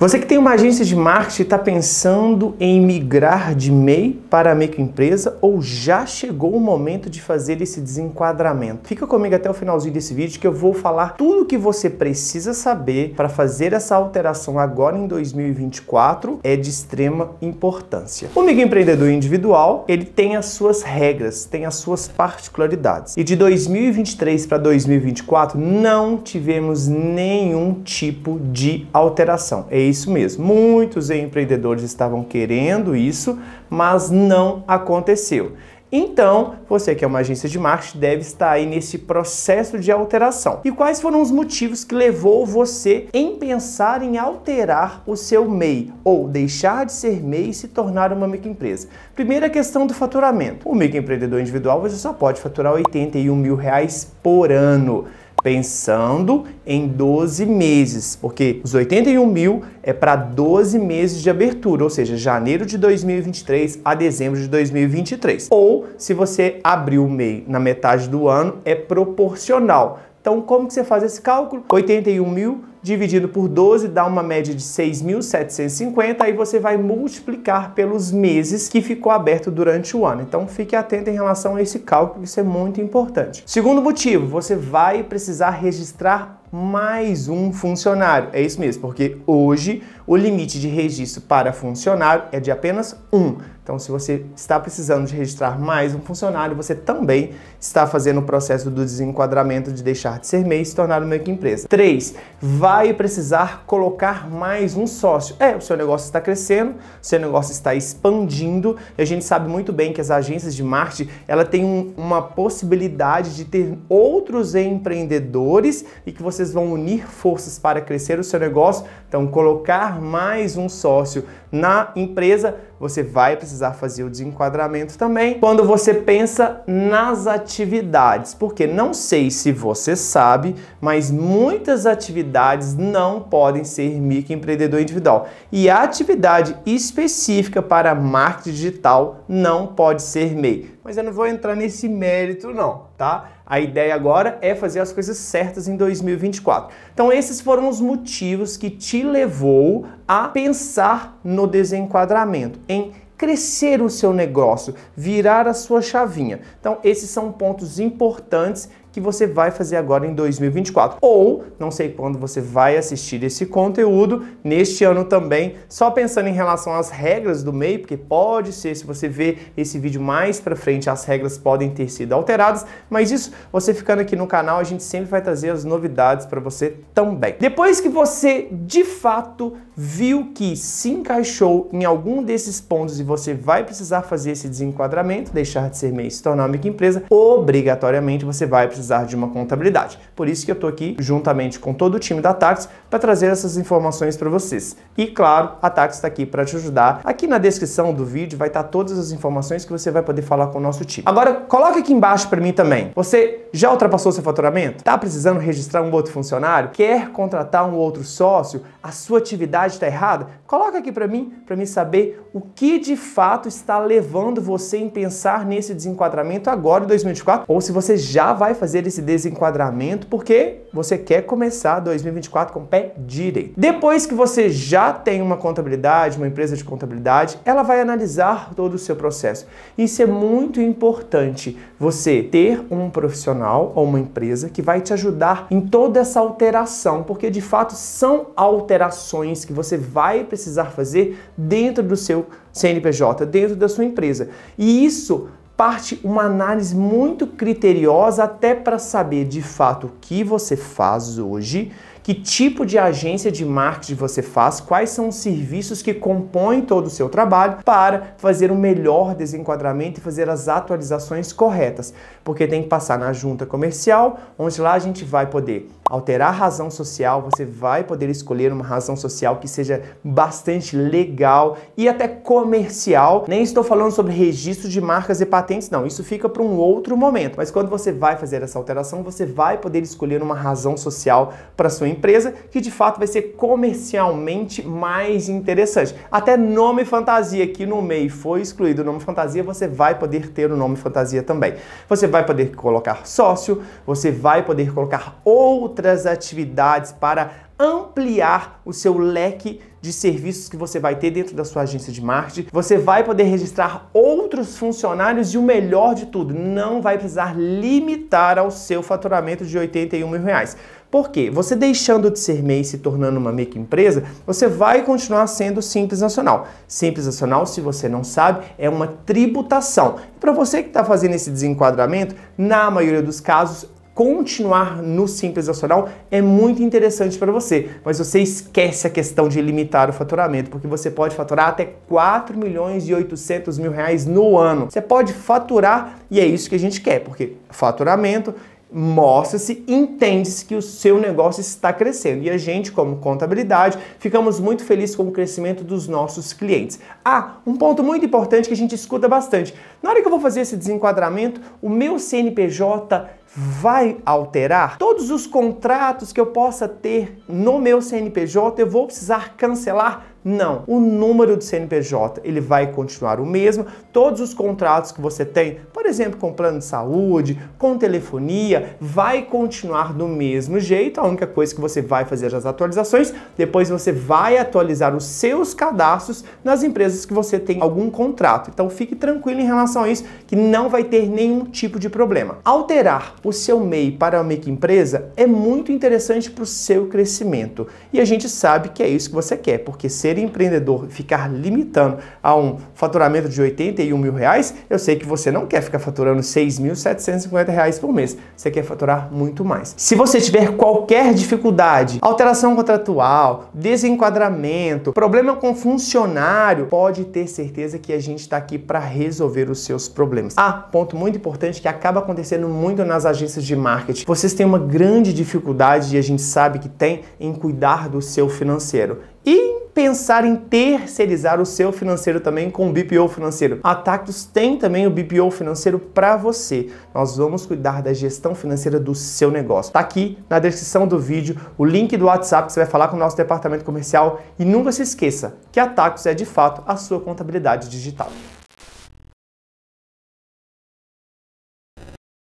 Você que tem uma agência de marketing está pensando em migrar de MEI para microempresa ou já chegou o momento de fazer esse desenquadramento? Fica comigo até o finalzinho desse vídeo que eu vou falar tudo o que você precisa saber para fazer essa alteração agora em 2024 é de extrema importância. O microempreendedor individual ele tem as suas regras, tem as suas particularidades e de 2023 para 2024 não tivemos nenhum tipo de alteração. É isso mesmo. Muitos empreendedores estavam querendo isso, mas não aconteceu. Então, você que é uma agência de marketing deve estar aí nesse processo de alteração. E quais foram os motivos que levou você em pensar em alterar o seu MEI ou deixar de ser MEI e se tornar uma microempresa? Primeira questão do faturamento. O microempreendedor individual você só pode faturar 81 mil reais por ano pensando em 12 meses, porque os 81 mil é para 12 meses de abertura, ou seja, janeiro de 2023 a dezembro de 2023. Ou se você abrir o MEI na metade do ano, é proporcional então, como que você faz esse cálculo? 81 mil dividido por 12 dá uma média de 6.750, aí você vai multiplicar pelos meses que ficou aberto durante o ano. Então fique atento em relação a esse cálculo, isso é muito importante. Segundo motivo, você vai precisar registrar mais um funcionário. É isso mesmo, porque hoje o limite de registro para funcionário é de apenas um. Então, se você está precisando de registrar mais um funcionário, você também está fazendo o processo do desenquadramento de deixar de ser MEI e se tornar uma microempresa. 3. Vai precisar colocar mais um sócio. É, o seu negócio está crescendo, o seu negócio está expandindo. a gente sabe muito bem que as agências de marketing, ela tem um, uma possibilidade de ter outros empreendedores e que você vocês vão unir forças para crescer o seu negócio, então colocar mais um sócio na empresa, você vai precisar fazer o desenquadramento também quando você pensa nas atividades, porque não sei se você sabe, mas muitas atividades não podem ser microempreendedor individual. E a atividade específica para marketing digital não pode ser MEI. Mas eu não vou entrar nesse mérito não, tá? A ideia agora é fazer as coisas certas em 2024. Então esses foram os motivos que te levou a pensar no desenquadramento, em crescer o seu negócio, virar a sua chavinha. Então, esses são pontos importantes que você vai fazer agora em 2024. Ou não sei quando você vai assistir esse conteúdo neste ano também, só pensando em relação às regras do MEI, porque pode ser se você ver esse vídeo mais para frente, as regras podem ter sido alteradas, mas isso você ficando aqui no canal, a gente sempre vai trazer as novidades para você também. Depois que você de fato viu que se encaixou em algum desses pontos e você vai precisar fazer esse desenquadramento, deixar de ser MEI e se tornar uma microempresa, obrigatoriamente você vai precisar precisar de uma contabilidade. Por isso que eu estou aqui juntamente com todo o time da Tax para trazer essas informações para vocês. E claro, a Tax está aqui para te ajudar. Aqui na descrição do vídeo vai estar tá todas as informações que você vai poder falar com o nosso time. Agora, coloca aqui embaixo para mim também. Você já ultrapassou seu faturamento? Está precisando registrar um outro funcionário? Quer contratar um outro sócio? A sua atividade está errada? Coloca aqui para mim, para mim saber o que de fato está levando você em pensar nesse desenquadramento agora em 2024, ou se você já vai fazer esse desenquadramento porque você quer começar 2024 com o pé direito. Depois que você já tem uma contabilidade, uma empresa de contabilidade, ela vai analisar todo o seu processo. Isso é muito importante, você ter um profissional ou uma empresa que vai te ajudar em toda essa alteração, porque de fato são alterações que você vai precisar fazer dentro do seu CNPJ, dentro da sua empresa. E isso parte uma análise muito criteriosa até para saber de fato o que você faz hoje que tipo de agência de marketing você faz, quais são os serviços que compõem todo o seu trabalho para fazer o um melhor desenquadramento e fazer as atualizações corretas, porque tem que passar na junta comercial, onde lá a gente vai poder alterar a razão social, você vai poder escolher uma razão social que seja bastante legal e até comercial. Nem estou falando sobre registro de marcas e patentes, não, isso fica para um outro momento. Mas quando você vai fazer essa alteração, você vai poder escolher uma razão social para sua empresa empresa que de fato vai ser comercialmente mais interessante. Até nome fantasia que no MEI foi excluído o nome fantasia, você vai poder ter o nome fantasia também. Você vai poder colocar sócio, você vai poder colocar outras atividades para ampliar o seu leque de serviços que você vai ter dentro da sua agência de marketing. Você vai poder registrar outros funcionários e o melhor de tudo, não vai precisar limitar ao seu faturamento de 81 mil reais. Por quê? Você deixando de ser MEI e se tornando uma MEI empresa, você vai continuar sendo Simples Nacional. Simples Nacional, se você não sabe, é uma tributação. Para você que está fazendo esse desenquadramento, na maioria dos casos continuar no simples nacional é muito interessante para você, mas você esquece a questão de limitar o faturamento, porque você pode faturar até 4 milhões e 800 mil reais no ano. Você pode faturar e é isso que a gente quer, porque faturamento mostra-se, entende-se que o seu negócio está crescendo. E a gente, como contabilidade, ficamos muito felizes com o crescimento dos nossos clientes. Ah, um ponto muito importante que a gente escuta bastante. Na hora que eu vou fazer esse desenquadramento, o meu CNPJ vai alterar todos os contratos que eu possa ter no meu CNPJ, eu vou precisar cancelar não, o número de CNPJ ele vai continuar o mesmo, todos os contratos que você tem, por exemplo, com plano de saúde, com telefonia, vai continuar do mesmo jeito, a única coisa que você vai fazer as atualizações, depois você vai atualizar os seus cadastros nas empresas que você tem algum contrato. Então fique tranquilo em relação a isso, que não vai ter nenhum tipo de problema. Alterar o seu MEI para a MEC empresa é muito interessante para o seu crescimento. E a gente sabe que é isso que você quer, porque ser aquele empreendedor ficar limitando a um faturamento de 81 mil reais, eu sei que você não quer ficar faturando 6.750 reais por mês. Você quer faturar muito mais. Se você tiver qualquer dificuldade, alteração contratual, desenquadramento, problema com funcionário, pode ter certeza que a gente está aqui para resolver os seus problemas. Ah, ponto muito importante que acaba acontecendo muito nas agências de marketing. Vocês têm uma grande dificuldade e a gente sabe que tem em cuidar do seu financeiro. E pensar em terceirizar o seu financeiro também com o BPO financeiro. A Tactus tem também o BPO financeiro para você. Nós vamos cuidar da gestão financeira do seu negócio. Tá aqui na descrição do vídeo o link do WhatsApp que você vai falar com o nosso departamento comercial e nunca se esqueça que a Tactus é de fato a sua contabilidade digital.